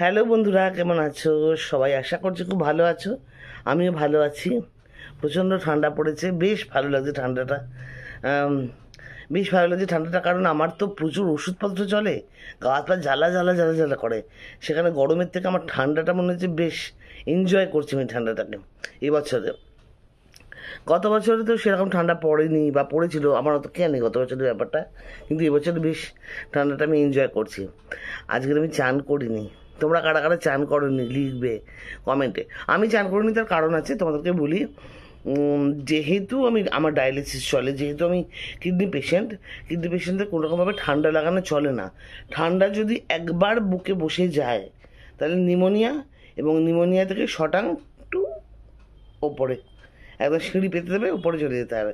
hello বন্ধুরা কেমন আছো সবাই আশা করছি খুব ভালো আছো আমিও ভালো আছি প্রচণ্ড ঠান্ডা পড়েছে বেশ ভালো লাগছে ঠান্ডাটা বেশ ভালো লাগছে ঠান্ডাটা কারণ আমার তো প্রচুর ওষুধপত্র চলে গা পা জ্বালা জ্বালা জ্বালা জ্বালা করে সেখানে গরমের থেকে আমার ঠান্ডাটা মনে হচ্ছে বেশ এনজয় করছি আমি ঠান্ডাটাকে এবছরে গত বছরে তো সেরকম ঠান্ডা পড়েনি বা পড়েছিল আমার অত কে নেই গত বছরের ব্যাপারটা কিন্তু এবছর বেশ ঠান্ডাটা আমি এনজয় করছি আজকে আমি চান করিনি তোমরা কারা কারা চান করনি লিখবে কমেন্টে আমি চান করিনি তার কারণ আছে তোমাদেরকে বলি যেহেতু আমি আমার ডায়ালিসিস চলে যেহেতু আমি কিডনি পেশেন্ট কিডনি পেশেন্টদের কোনোরকমভাবে ঠান্ডা লাগানো চলে না ঠান্ডা যদি একবার বুকে বসে যায় তাহলে নিমোনিয়া এবং নিমোনিয়া থেকে শটাং টু ওপরে একবার সিঁড়ি পেতে দেবে উপরে চলে যেতে হবে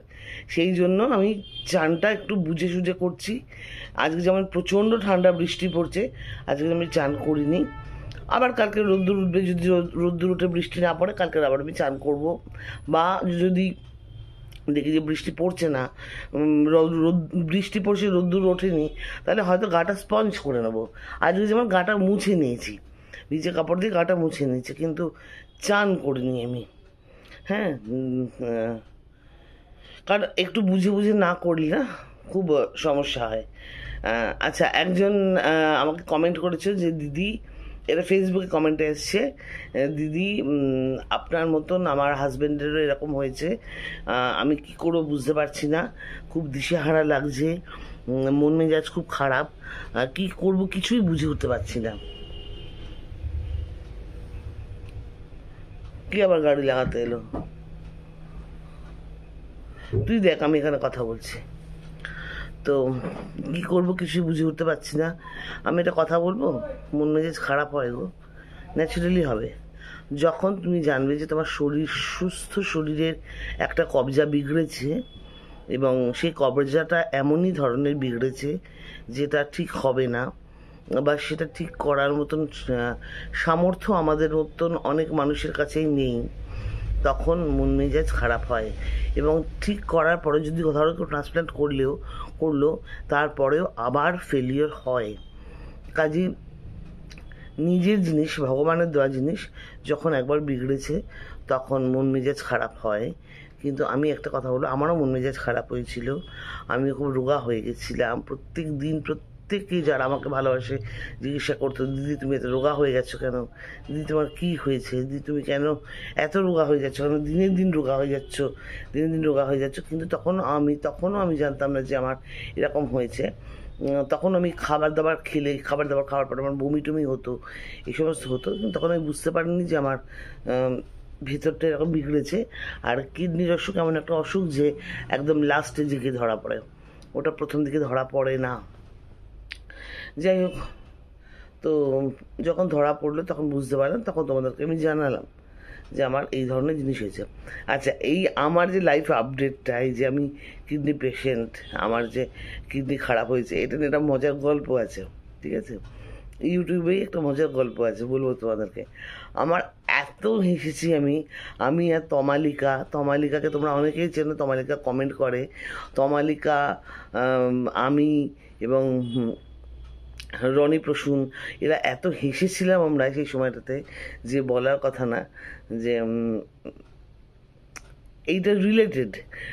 সেই জন্য আমি চানটা একটু বুঝে সুঝে করছি আজকে যেমন প্রচণ্ড ঠান্ডা বৃষ্টি পড়ছে আজকে আমি চান করিনি আবার কালকে রোদ্দুর উঠবে যদি রোদ্দুর উঠে বৃষ্টি না পড়ে কালকে আবার আমি চান করব বা যদি দেখি যে বৃষ্টি পড়ছে না রোদ বৃষ্টি পড়ছে রোদ্দুর ওঠেনি তাহলে হয়তো গাটা স্পঞ্জ করে নেবো আজকে যেমন গাটা মুছে নিয়েছি ভিজে কাপড় দিয়ে গাটা মুছে নিয়েছি কিন্তু চান করিনি আমি হ্যাঁ, হ্যাঁ কারণ একটু বুঝে বুঝে না করলে না খুব সমস্যা হয় আচ্ছা একজন আমাকে কমেন্ট করেছে যে দিদি এটা ফেসবুকে কমেন্টে এসছে দিদি আপনার মতন আমার হাজব্যান্ডেরও এরকম হয়েছে আমি কি করবো বুঝতে পারছি না খুব দিশেহারা লাগছে মন মেজাজ খুব খারাপ কি করব কিছুই বুঝে উঠতে পারছি না কি আবার গাড়ি লাগাতে এলো তুই দেখ আমি এখানে কথা বলছি তো কি করব কিছুই বুঝে উঠতে পারছি না আমি এটা কথা বলবো মন মেজাজ খারাপ হয় গো ন্যাচুরালি হবে যখন তুমি জানবে যে তোমার শরীর সুস্থ শরীরের একটা কবজা বিগড়েছে এবং সেই কবজাটা এমনই ধরনের বিগড়েছে যেটা ঠিক হবে না বা সেটা ঠিক করার মতন সামর্থ্য আমাদের মতন অনেক মানুষের কাছেই নেই তখন মন মেজাজ খারাপ হয় এবং ঠিক করার পরে যদি ধরো কেউ ট্রান্সপ্লান্ট করলেও করলো তারপরেও আবার ফেলিওর হয় কাজে নিজের জিনিস ভগবানের দেওয়া জিনিস যখন একবার বিগড়েছে তখন মন মেজাজ খারাপ হয় কিন্তু আমি একটা কথা বলবো আমারও মন মেজাজ খারাপ হয়েছিল আমি খুব রোগা হয়ে গেছিলাম প্রত্যেক দিন প্রত্যেক প্রত্যেকেই যারা আমাকে ভালোবাসে জিজ্ঞাসা করতো দিদি তুমি এত রোগা হয়ে গেছো কেন দিদি তোমার কী হয়েছে দিদি তুমি কেন এত রোগা হয়ে যাচ্ছ কেন দিনের দিন রোগা হয়ে যাচ্ছ দিনের দিন রোগা হয়ে যাচ্ছ কিন্তু তখন আমি তখনও আমি জানতাম না যে আমার এরকম হয়েছে তখন আমি খাবার দাবার খেলে খাবার দাবার খাওয়ার পর আমার বমি টমি হতো এই সমস্ত হতো কিন্তু তখন আমি বুঝতে পারিনি যে আমার ভেতরটা এরকম বিগড়েছে আর কিডনির অসুখ এমন একটা অসুখ যে একদম লাস্টে দিকে ধরা পড়ে ওটা প্রথম দিকে ধরা পড়ে না যাই হোক তো যখন ধরা পড়লো তখন বুঝতে পারলাম তখন তোমাদেরকে আমি জানালাম যে আমার এই ধরনের জিনিস হয়েছে আচ্ছা এই আমার যে লাইফ আপডেটটা এই যে আমি কিডনি পেশেন্ট আমার যে কিডনি খারাপ হয়েছে এটা নিয়ে একটা মজার গল্প আছে ঠিক আছে ইউটিউবেই একটা মজার গল্প আছে বলবো তোমাদেরকে আমার এত হেসেছি আমি আমি আর তমালিকা তমালিকাকে তোমরা অনেকেই চেনো তমালিকা কমেন্ট করে তমালিকা আমি এবং রনি প্রসূন এরা এত হেসেছিলাম আমরা সেই সময়টাতে যে বলার কথা না যে এইটা রিলেটেড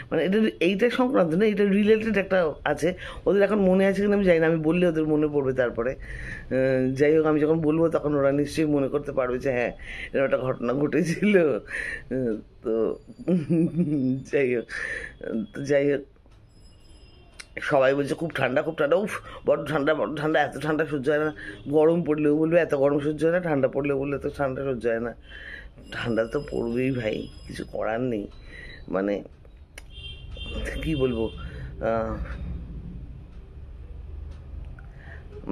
মানে এটা এইটা সংক্রান্ত না এটা রিলেটেড একটা আছে ওদের এখন মনে আছে কিনা আমি জানি না আমি বললে ওদের মনে পড়বে তারপরে যাই হোক আমি যখন বলবো তখন ওরা নিশ্চয়ই মনে করতে পারবে যে হ্যাঁ এরকম একটা ঘটনা ঘটেছিল তো যাই হোক যাই হোক সবাই বলছে খুব ঠান্ডা খুব ঠান্ডা উফ বড় ঠান্ডা বড় ঠান্ডা এত ঠান্ডা সহ্য হয় না গরম পড়লেও বলবে এত গরম সহ্য হয় না ঠান্ডা পড়লেও বললে তো ঠান্ডা সহ্য হয় না ঠান্ডা তো পড়বেই ভাই কিছু করার নেই মানে কি বলবো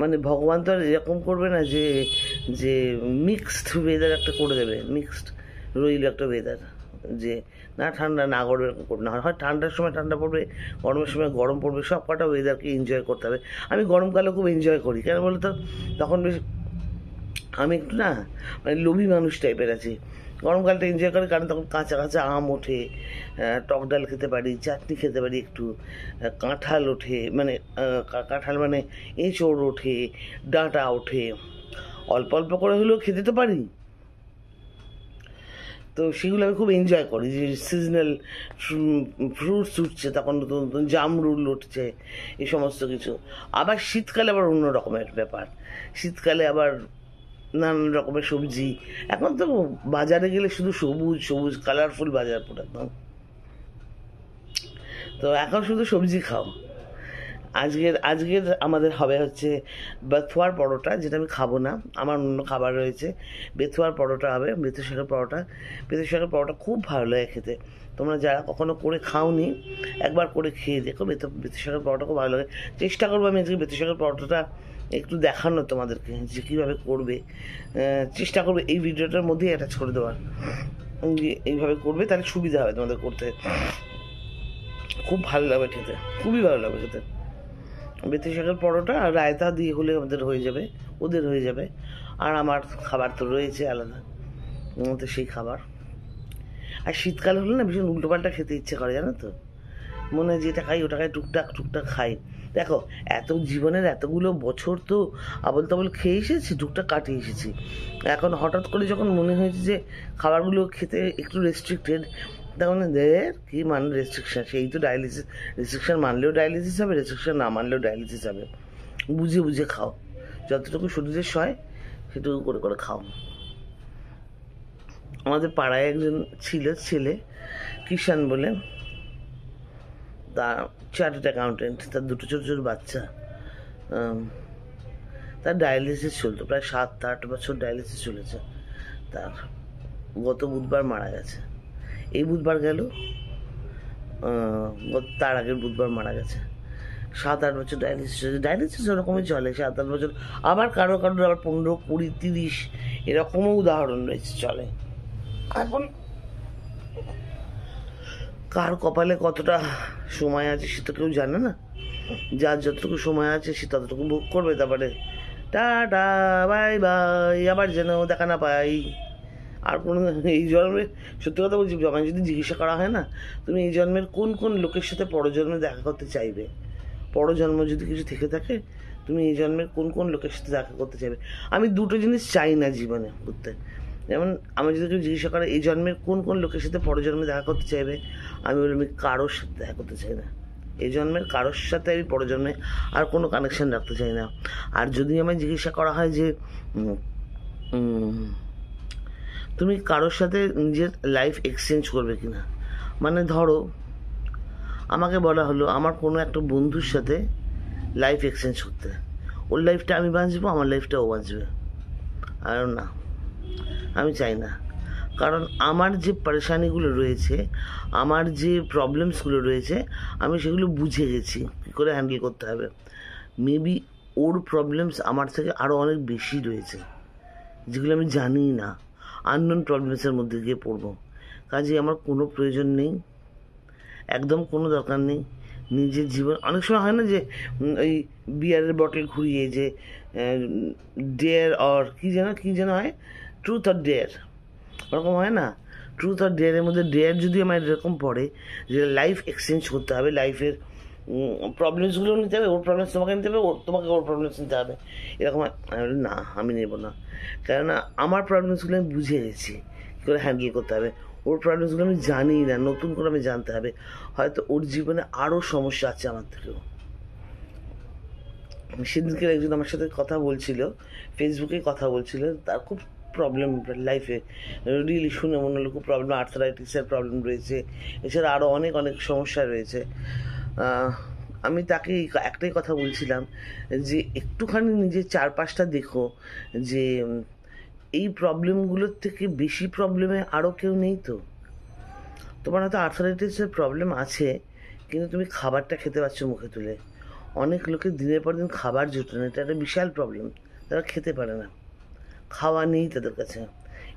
মানে ভগবান তো আর এরকম করবে না যে যে মিক্সড ওয়েদার একটা করে দেবে মিক্সড রইল একটা ওয়েদার যে না ঠান্ডা না গরমের করবে না হয় ঠান্ডার সময় ঠান্ডা পড়বে গরমের সময় গরম পড়বে সব কটা ওয়েদারকে এনজয় করতে হবে আমি গরমকালে খুব এনজয় করি কেন বলে তো তখন বেশ আমি একটু না মানে লোভী মানুষ টাইপের আছি গরমকালটা এনজয় করি কারণ তখন কাঁচা কাঁচা আম ওঠে টক ডাল খেতে পারি চাটনি খেতে পারি একটু কাঁঠাল ওঠে মানে কাঁঠাল মানে এঁচড় ওঠে ডাঁটা ওঠে অল্প অল্প করে হলেও খেতে তো পারি তো সেগুলো আমি খুব এনজয় করি যে সিজনাল ফ্রুটস উঠছে তখন নতুন নতুন জামরুল উঠছে এই সমস্ত কিছু আবার শীতকালে আবার অন্য রকমের ব্যাপার শীতকালে আবার নানান রকমের সবজি এখন তো বাজারে গেলে শুধু সবুজ সবুজ কালারফুল বাজার পড়ে তো এখন শুধু সবজি খাও আজকের আজকের আমাদের হবে হচ্ছে বেথুয়ার পরোটা যেটা আমি খাবো না আমার অন্য খাবার রয়েছে বেথুয়ার পরোটা হবে শাকের পরোটা শাকের পরোটা খুব ভালো লাগে খেতে তোমরা যারা কখনো করে খাওনি একবার করে খেয়ে দেখো মৃত্যুশাকের পরোটা খুব ভালো লাগে চেষ্টা করবো আমি আজকে মৃত্যুশাকের পরোটাটা একটু দেখানো তোমাদেরকে যে কীভাবে করবে চেষ্টা করবে এই ভিডিওটার মধ্যেই এটা ছেড়ে দেওয়ার এইভাবে করবে তাহলে সুবিধা হবে তোমাদের করতে খুব ভালো লাগবে খেতে খুবই ভালো লাগবে খেতে মেথি শাকের পরোটা আর রায়তা দিয়ে হলে আমাদের হয়ে যাবে ওদের হয়ে যাবে আর আমার খাবার তো রয়েছে আলাদা তো সেই খাবার আর শীতকাল হলে না ভীষণ উল্টোপাল্টা খেতে ইচ্ছে করে জানো তো মনে হয় যেটা খাই ওটা খাই টুকটাক টুকটাক খাই দেখো এত জীবনের এতগুলো বছর তো আবল তাবল খেয়ে এসেছি টুকটাক কাটিয়ে এসেছি এখন হঠাৎ করে যখন মনে হয়েছে যে খাবারগুলো খেতে একটু রেস্ট্রিক্টেড লকডাউনে দেয়ের কী মানে রেস্ট্রিকশন সেই তো ডায়ালিসিস রেস্ট্রিকশন মানলেও ডায়ালিসিস হবে রেস্ট্রিকশান না মানলেও ডায়ালিসিস হবে বুঝে বুঝে খাও যতটুকু শরীরের সয় সেটুকু করে করে খাও আমাদের পাড়ায় একজন ছিল ছেলে কিষান বলে তা চার্টার্ড অ্যাকাউন্টেন্ট তার দুটো ছোটো ছোটো বাচ্চা তার ডায়ালিসিস চলতো প্রায় সাত আট বছর ডায়ালিসিস চলেছে তার গত বুধবার মারা গেছে এই বুধবার গেল তার আগের বুধবার মারা গেছে সাত আট বছর ডায়ালিসিস হয়েছে ডায়ালিসিস ওরকমই চলে সাত আট বছর আবার কারো কারোর আবার পনেরো কুড়ি তিরিশ এরকমও উদাহরণ রয়েছে চলে এখন কার কপালে কতটা সময় আছে সে তো কেউ জানে না যার যতটুকু সময় আছে সে ততটুকু ভোগ করবে তারপরে টা টা বাই বাই আবার যেন দেখা না পাই আর কোনো এই জন্মে সত্যি কথা বলছি আমায় যদি জিজ্ঞাসা করা হয় না তুমি এই জন্মের কোন কোন লোকের সাথে পরজন্মে দেখা করতে চাইবে পরজন্ম যদি কিছু থেকে থাকে তুমি এই জন্মের কোন কোন লোকের সাথে দেখা করতে চাইবে আমি দুটো জিনিস চাই না জীবনে করতে যেমন আমি যদি কেউ জিজ্ঞাসা করে এই জন্মের কোন কোন লোকের সাথে পরজন্মে দেখা করতে চাইবে আমি বলি আমি কারোর সাথে দেখা করতে চাই না এই জন্মের কারোর সাথে আমি পরজন্মে আর কোনো কানেকশান রাখতে চাই না আর যদি আমায় জিজ্ঞাসা করা হয় যে তুমি কারোর সাথে নিজের লাইফ এক্সচেঞ্জ করবে কি না মানে ধরো আমাকে বলা হলো আমার কোনো একটা বন্ধুর সাথে লাইফ এক্সচেঞ্জ করতে ওর লাইফটা আমি বাঁচবো আমার লাইফটা ও বাঁচবে আর না আমি চাই না কারণ আমার যে পরেশানিগুলো রয়েছে আমার যে প্রবলেমসগুলো রয়েছে আমি সেগুলো বুঝে গেছি কী করে হ্যান্ডেল করতে হবে মেবি ওর প্রবলেমস আমার থেকে আরও অনেক বেশি রয়েছে যেগুলো আমি জানি না আননোন প্রবলেমসের মধ্যে দিয়ে পড়ব কাজে আমার কোনো প্রয়োজন নেই একদম কোনো দরকার নেই নিজের জীবন অনেক সময় হয় না যে ওই বিয়ারের বটল ঘুরিয়ে যে ডেয়ার অর কী যেন কী যেন হয় ট্রুথ অর ডেয়ার ওরকম হয় না ট্রুথ আর ডেয়ারের মধ্যে ডেয়ার যদি আমার এরকম পড়ে যে লাইফ এক্সচেঞ্জ করতে হবে লাইফের প্রবলেমসগুলো নিতে হবে ওর প্রবলেমস তোমাকে নিতে হবে ওর তোমাকে ওর প্রবলেমস নিতে হবে এরকম না আমি নেব না কেননা আমার প্রবলেমসগুলো আমি বুঝে গেছি কী করে হ্যান্ডেল করতে হবে ওর প্রবলেমসগুলো আমি জানি না নতুন করে আমি জানতে হবে হয়তো ওর জীবনে আরও সমস্যা আছে আমার থেকেও সেদিনকে একজন আমার সাথে কথা বলছিল ফেসবুকে কথা বলছিল তার খুব প্রবলেম লাইফে রিয়েলি শুনে মনে হলো খুব প্রবলেম আর্থারাইটিসের প্রবলেম রয়েছে এছাড়া আরও অনেক অনেক সমস্যা রয়েছে আমি তাকে একটাই কথা বলছিলাম যে একটুখানি নিজের চারপাশটা দেখো যে এই প্রবলেমগুলোর থেকে বেশি প্রবলেমে আরও কেউ নেই তো তোমার হয়তো আর্থারাইটিসের প্রবলেম আছে কিন্তু তুমি খাবারটা খেতে পারছো মুখে তুলে অনেক লোকের দিনের পর দিন খাবার জুটে না এটা একটা বিশাল প্রবলেম তারা খেতে পারে না খাওয়া নেই তাদের কাছে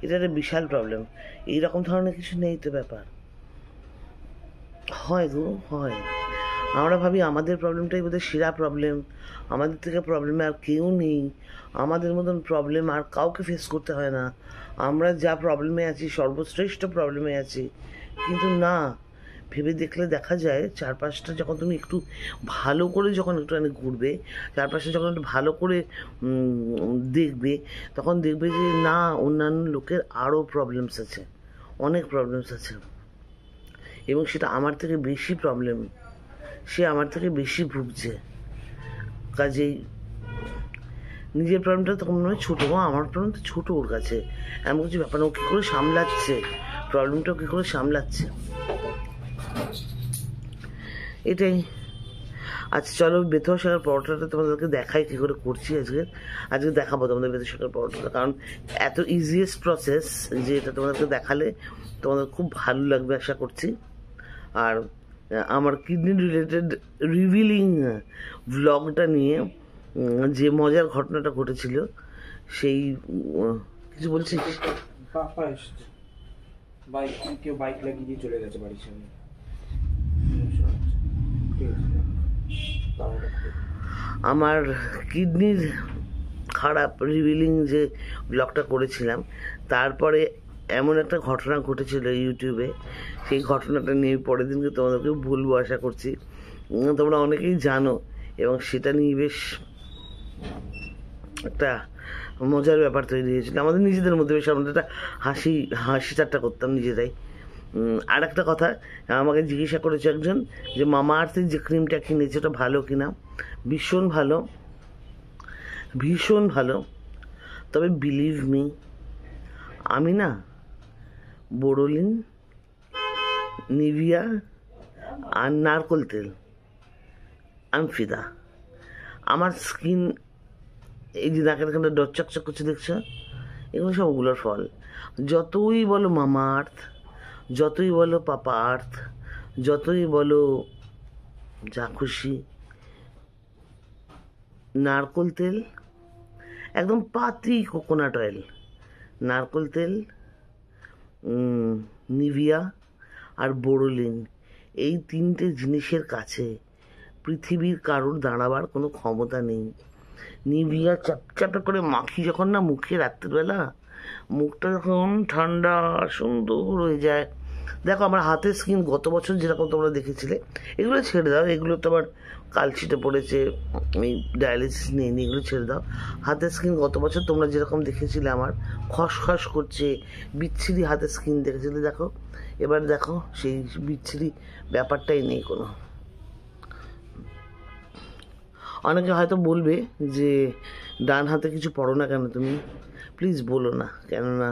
এটা একটা বিশাল প্রবলেম এইরকম ধরনের কিছু নেই তো ব্যাপার হয় গো হয় আমরা ভাবি আমাদের প্রবলেমটাই বোধহয় সেরা প্রবলেম আমাদের থেকে প্রবলেম আর কেউ নেই আমাদের মতন প্রবলেম আর কাউকে ফেস করতে হয় না আমরা যা প্রবলেমে আছি সর্বশ্রেষ্ঠ প্রবলেমে আছি কিন্তু না ভেবে দেখলে দেখা যায় চারপাশটা যখন তুমি একটু ভালো করে যখন একটুখানি ঘুরবে চারপাশে যখন একটু ভালো করে দেখবে তখন দেখবে যে না অন্যান্য লোকের আরও প্রবলেমস আছে অনেক প্রবলেমস আছে এবং সেটা আমার থেকে বেশি প্রবলেম সে আমার থেকে বেশি ভুগছে কাজেই নিজের প্রবলেমটা তখন মনে হয় ছোটো আমার প্রবলেম তো ছোটো ওর কাছে এমন কিছু ব্যাপার না ও কী করে সামলাচ্ছে প্রবলেমটা কী করে সামলাচ্ছে এটাই আচ্ছা চলো বেথুয়া শাখার পরোটাটা তোমাদেরকে দেখাই কী করে করছি আজকে আজকে দেখাবো তোমাদের বেথুয়া শাখার পরোটাটা কারণ এত ইজিয়েস্ট প্রসেস যে এটা তোমাদেরকে দেখালে তোমাদের খুব ভালো লাগবে আশা করছি আর আমার কিডনি রিলেটেড রিভিলিং ব্লগটা নিয়ে যে মজার ঘটনাটা ঘটেছিল সেই কিছু বলছি পাপা এসছে বাইক কেউ বাইক লাগিয়ে দিয়ে চলে গেছে বাড়ির সামনে আমার কিডনির খারাপ রিভিলিং যে ব্লগটা করেছিলাম তারপরে এমন একটা ঘটনা ঘটেছিল ইউটিউবে সেই ঘটনাটা নিয়ে পরের দিনকে তোমাদেরকে ভুলবো আশা করছি তোমরা অনেকেই জানো এবং সেটা নিয়ে বেশ একটা মজার ব্যাপার তৈরি হয়েছিল আমাদের নিজেদের মধ্যে বেশ আমরা একটা হাসি হাসি ঠাট্টা করতাম নিজেরাই আর একটা কথা আমাকে জিজ্ঞাসা করেছে একজন যে মামা আর্থের যে ক্রিমটা কিনেছে ওটা ভালো কিনা ভীষণ ভালো ভীষণ ভালো তবে বিলিভ মি আমি না বোরোলিন নিভিয়া আর নারকোল তেল আমফিদা আমার স্কিন এই যে নাকের এখানে ডট চকচক করছে দেখছো এগুলো সবগুলোর ফল যতই বলো মামা আর্থ যতই বলো পাপা আর্থ যতই বলো যা খুশি নারকোল তেল একদম পাতি কোকোনাট অয়েল নারকোল তেল নিভিয়া আর বোরোলিন এই তিনটে জিনিসের কাছে পৃথিবীর কারোর দাঁড়াবার কোনো ক্ষমতা নেই নিভিয়া চ্যাপচ্যাপে করে মাখি যখন না মুখে রাত্রিবেলা মুখটা যখন ঠান্ডা সুন্দর হয়ে যায় দেখো আমার হাতের স্কিন গত বছর যেরকম তোমরা দেখেছিলে এগুলো ছেড়ে দাও এগুলো তো আমার কালচিটে পড়েছে এই ডায়ালিসিস নিয়ে নি এগুলো ছেড়ে দাও হাতের স্কিন গত বছর তোমরা যেরকম দেখেছিলে আমার খসখস করছে বিচ্ছিরি হাতের স্কিন দেখেছিলে দেখো এবার দেখো সেই বিচ্ছিরি ব্যাপারটাই নেই কোনো অনেকে হয়তো বলবে যে ডান হাতে কিছু পড়ো না কেন তুমি প্লিজ বলো না কেননা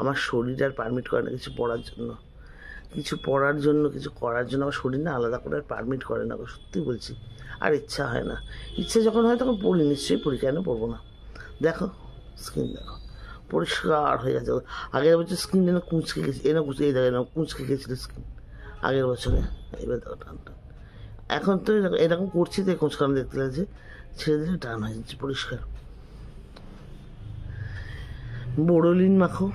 আমার শরীর আর পারমিট করে না কিছু পড়ার জন্য কিছু পড়ার জন্য কিছু করার জন্য আমার শরীর না আলাদা করে আর পারমিট করে না সত্যি বলছি আর ইচ্ছা হয় না ইচ্ছে যখন হয় তখন পড়ি নিশ্চয়ই পড়ি কেন পড়বো না দেখো স্কিন দেখো পরিষ্কার হয়ে গেছে আগের বছর স্কিন যেন কুঁচকে গেছে এনে কুঁচকে এই দেখো কুঁচকে গেছিলো স্কিন আগের বছরে এবার দেখো টান টান এখন তো এরকম করছি তো কুঁচকানো দেখতে লাগছে ছেড়ে দিলে টান হয়ে যাচ্ছে পরিষ্কার বোরোলিন মাখো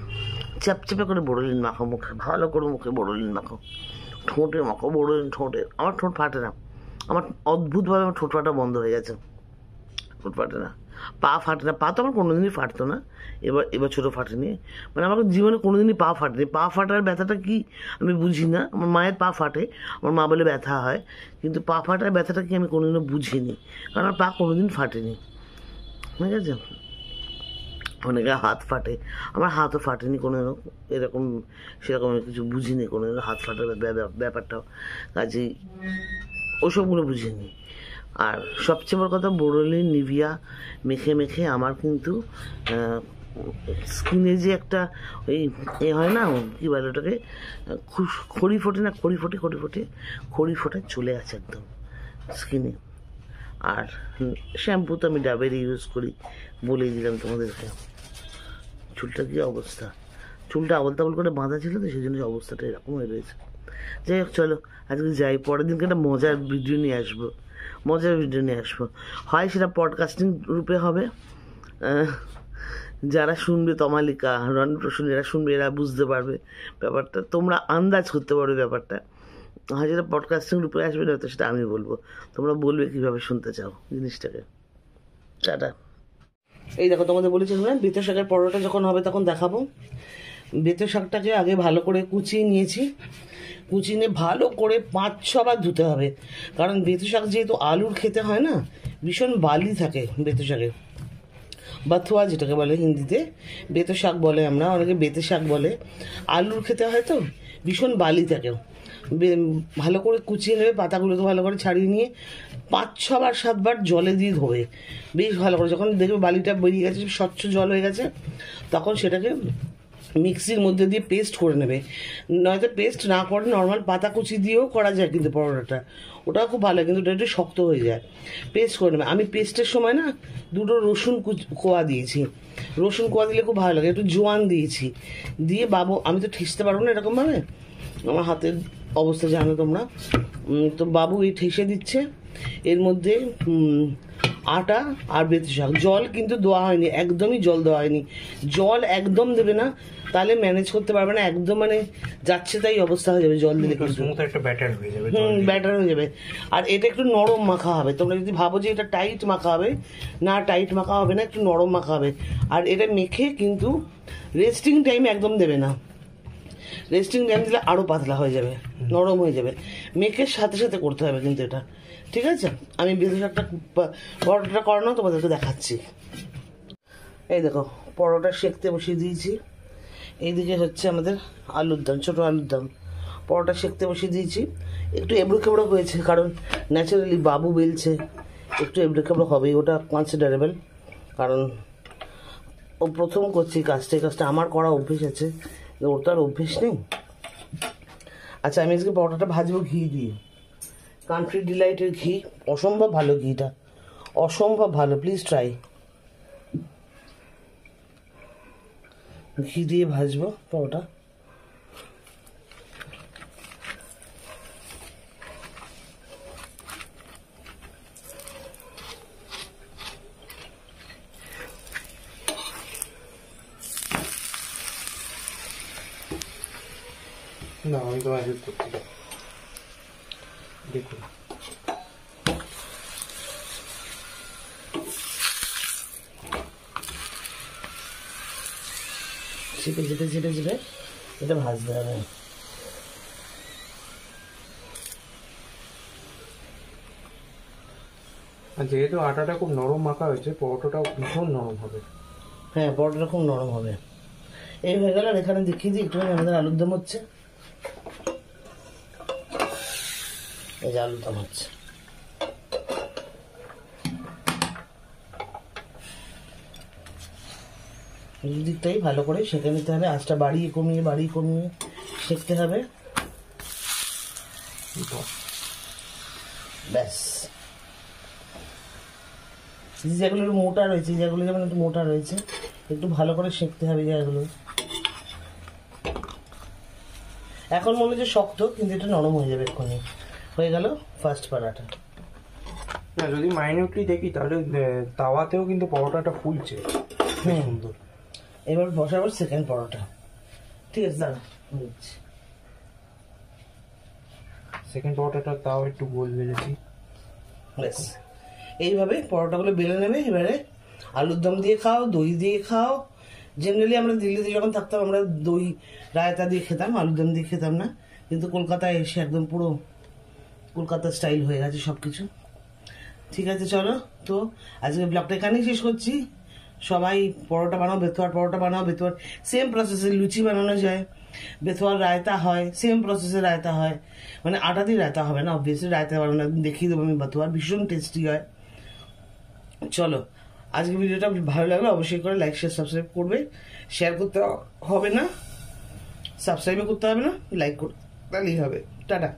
চেপচেপে করে বড়লিন মাখো মুখে ভালো করে মুখে বড়লিন মাখো ঠোঁটে মাখো বড়লিন ঠোঁটে আমার ঠোঁট ফাটে না আমার অদ্ভুতভাবে আমার ঠোঁট ফাটা বন্ধ হয়ে গেছে ঠোঁট ফাটে না পা ফাটে না পা তো আমার কোনোদিনই ফাটতো না এবার এবার ছোটো ফাটেনি মানে আমার জীবনে কোনোদিনই পা ফাটেনি পা ফাটার ব্যথাটা কি আমি বুঝি না আমার মায়ের পা ফাটে আমার মা বলে ব্যথা হয় কিন্তু পা ফাটার ব্যথাটা কি আমি কোনোদিনও বুঝিনি কারণ আমার পা কোনোদিন ফাটেনি ঠিক আছে অনেকে হাত ফাটে আমার হাতও ফাটেনি কোনো এরকম সেরকম কিছু বুঝিনি কোনো হাত ফাটার ব্যাপারটাও কাজেই ওসবগুলো বুঝিনি আর সবচেয়ে বড় কথা বোরোলিন নিভিয়া মেখে মেখে আমার কিন্তু স্কিনে যে একটা ওই এ হয় না কি বলে ওটাকে খড়ি ফোটে না খড়ি ফোটে খড়ি ফোটে খড়ি ফোটে চলে আছে একদম স্কিনে আর শ্যাম্পু তো আমি ডাবের ইউজ করি বলেই দিলাম তোমাদেরকে চুলটা কি অবস্থা চুলটা আবল তাবল করে বাঁধা ছিল তো সেই জন্য অবস্থাটা এরকম হয়ে রয়েছে যাই হোক চলো আজকে যাই পরের দিনকে একটা মজার ভিডিও নিয়ে আসবো মজার ভিডিও নিয়ে আসবো হয় সেটা পডকাস্টিং রূপে হবে যারা শুনবে তমালিকা রন প্রসন্ন যারা শুনবে এরা বুঝতে পারবে ব্যাপারটা তোমরা আন্দাজ করতে পারবে ব্যাপারটা হয় যেটা পডকাস্টিং রূপে আসবে না তো সেটা আমি বলবো তোমরা বলবে কীভাবে শুনতে চাও জিনিসটাকে টাটা এই দেখো তোমাদের বলেছি না বেতে শাকের পরোটা যখন হবে তখন দেখাবো বেতে শাকটাকে আগে ভালো করে কুচিয়ে নিয়েছি কুচিনে নিয়ে ভালো করে পাঁচ ছবার ধুতে হবে কারণ বেতে শাক যেহেতু আলুর খেতে হয় না ভীষণ বালি থাকে বেতে শাকে বা থোয়া যেটাকে বলে হিন্দিতে বেতে শাক বলে আমরা অনেকে বেতে শাক বলে আলুর খেতে হয় তো ভীষণ বালি থাকে ভালো করে কুচিয়ে নেবে পাতাগুলোকে ভালো করে ছাড়িয়ে নিয়ে পাঁচ ছবার সাতবার জলে দিয়ে ধোবে বেশ ভালো করে যখন দেখবে বালিটা বেরিয়ে গেছে স্বচ্ছ জল হয়ে গেছে তখন সেটাকে মিক্সির মধ্যে দিয়ে পেস্ট করে নেবে নয়তো পেস্ট না করে নর্মাল পাতা কুচি দিয়েও করা যায় কিন্তু পরোটাটা ওটা খুব ভালো কিন্তু ওটা একটু শক্ত হয়ে যায় পেস্ট করে নেবে আমি পেস্টের সময় না দুটো রসুন কোয়া দিয়েছি রসুন কোয়া দিলে খুব ভালো লাগে একটু জোয়ান দিয়েছি দিয়ে বাবু আমি তো ঠেসতে পারবো না এরকমভাবে আমার হাতের অবস্থা জানো তোমরা তো বাবু এই ঠেসে দিচ্ছে এর মধ্যে আটা আর বেতি শাক জল কিন্তু দেওয়া হয়নি একদমই জল দেওয়া হয়নি জল একদম দেবে না তাহলে ম্যানেজ করতে পারবে না একদম মানে যাচ্ছে তাই অবস্থা হয়ে যাবে জল দিলে একটা ব্যাটার হয়ে যাবে হুম ব্যাটার হয়ে যাবে আর এটা একটু নরম মাখা হবে তোমরা যদি ভাবো যে এটা টাইট মাখা হবে না টাইট মাখা হবে না একটু নরম মাখা হবে আর এটা মেখে কিন্তু রেস্টিং টাইম একদম দেবে না রেস্টিং ব্যান্ড দিলে আরও পাতলা হয়ে যাবে নরম হয়ে যাবে মেকের সাথে সাথে করতে হবে কিন্তু এটা ঠিক আছে আমি বিশেষ একটা পরোটাটা করানো তোমাদেরকে দেখাচ্ছি এই দেখো পরোটা সেঁকতে বসিয়ে দিয়েছি এইদিকে হচ্ছে আমাদের আলুর দম ছোটো আলুর দম পরোটা সেঁকতে বসিয়ে দিয়েছি একটু এবড়ো খেবড়ো হয়েছে কারণ ন্যাচারালি বাবু বেলছে একটু এবড়ো খেবড়ো হবেই ওটা কনসিডারেবল কারণ ও প্রথম করছি কাজটা এই কাজটা আমার করা অভ্যেস আছে ওর তো আর অভ্যেস নেই আচ্ছা আমি আজকে পরোটাটা ভাজবো ঘি দিয়ে কান্ট্রি ডিলাইটের ঘি অসম্ভব ভালো ঘিটা অসম্ভব ভালো প্লিজ ট্রাই ঘি দিয়ে ভাজবো পরোটা যেহেতু আটাটা খুব নরম মাখা হয়েছে পরোটাটাও ভীষণ নরম হবে হ্যাঁ পরোটাটা খুব নরম হবে এই হয়ে গেল আর এখানে দেখিয়ে দিই একটুখানি আমাদের আলুর দম হচ্ছে এই যে আলুর দম হচ্ছে দিকটাই ভালো করে সেঁকে নিতে হবে আঁচটা বাড়িয়ে কমিয়ে বাড়িয়ে কমিয়ে সেঁকতে হবে যেগুলো একটু মোটা রয়েছে যেগুলো যেমন একটু মোটা রয়েছে একটু ভালো করে সেঁকতে হবে জায়গাগুলো এখন মনে হচ্ছে শক্ত কিন্তু এটা নরম হয়ে যাবে এক্ষুনি হয়ে গেল ফার্স্ট পাড়াটা না যদি মাইনিউটলি দেখি তাহলে তাওয়াতেও কিন্তু পরোটাটা ফুলছে সুন্দর এবার বসাবো সেকেন্ড পরোটা ঠিক আছে দাঁড়া সেকেন্ড পরোটাটা তাও একটু গোল বেজেছি ব্যাস এইভাবে পরোটাগুলো বেলে নেবে এবারে আলুর দম দিয়ে খাও দই দিয়ে খাও জেনারেলি আমরা দিল্লিতে যখন থাকতাম আমরা দই রায়তা দিয়ে খেতাম আলুর দম দিয়ে খেতাম না কিন্তু কলকাতায় এসে একদম পুরো কলকাতা স্টাইল হয়ে গেছে সব কিছু ঠিক আছে চলো তো আজকে ব্লগটা এখানেই শেষ করছি সবাই পরোটা বানাও বেথুয়ার পরোটা বানাও বেথুয়ার সেম প্রসেসে লুচি বানানো যায় বেথুয়ার রায়তা হয় সেম প্রসেসে রায়তা হয় মানে আটা দিয়ে রায়তা হবে না অবভিয়াসলি রায়তা বানানো দেখিয়ে দেবো আমি বেথুয়ার ভীষণ টেস্টি হয় চলো আজকে ভিডিওটা ভালো লাগলে অবশ্যই করে লাইক শেয়ার সাবস্ক্রাইব করবে শেয়ার করতে হবে না সাবস্ক্রাইবও করতে হবে না লাইক করতে তাহলেই হবে টাটা